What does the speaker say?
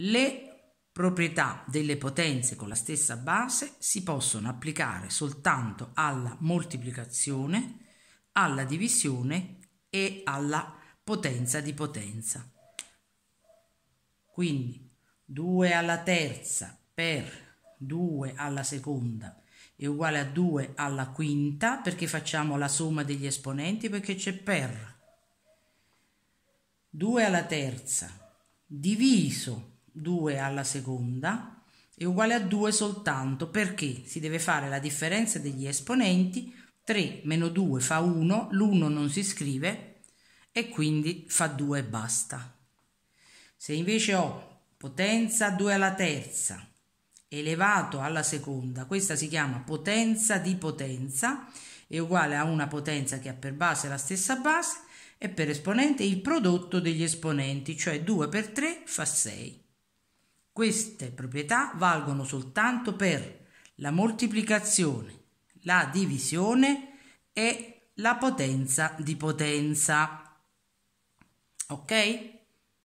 Le proprietà delle potenze con la stessa base si possono applicare soltanto alla moltiplicazione, alla divisione e alla potenza di potenza. Quindi 2 alla terza per 2 alla seconda è uguale a 2 alla quinta perché facciamo la somma degli esponenti perché c'è per 2 alla terza diviso 2 alla seconda è uguale a 2 soltanto perché si deve fare la differenza degli esponenti 3 meno 2 fa 1, l'1 non si scrive e quindi fa 2 e basta. Se invece ho potenza 2 alla terza elevato alla seconda, questa si chiama potenza di potenza, è uguale a una potenza che ha per base la stessa base e per esponente il prodotto degli esponenti, cioè 2 per 3 fa 6. Queste proprietà valgono soltanto per la moltiplicazione, la divisione e la potenza di potenza. Ok?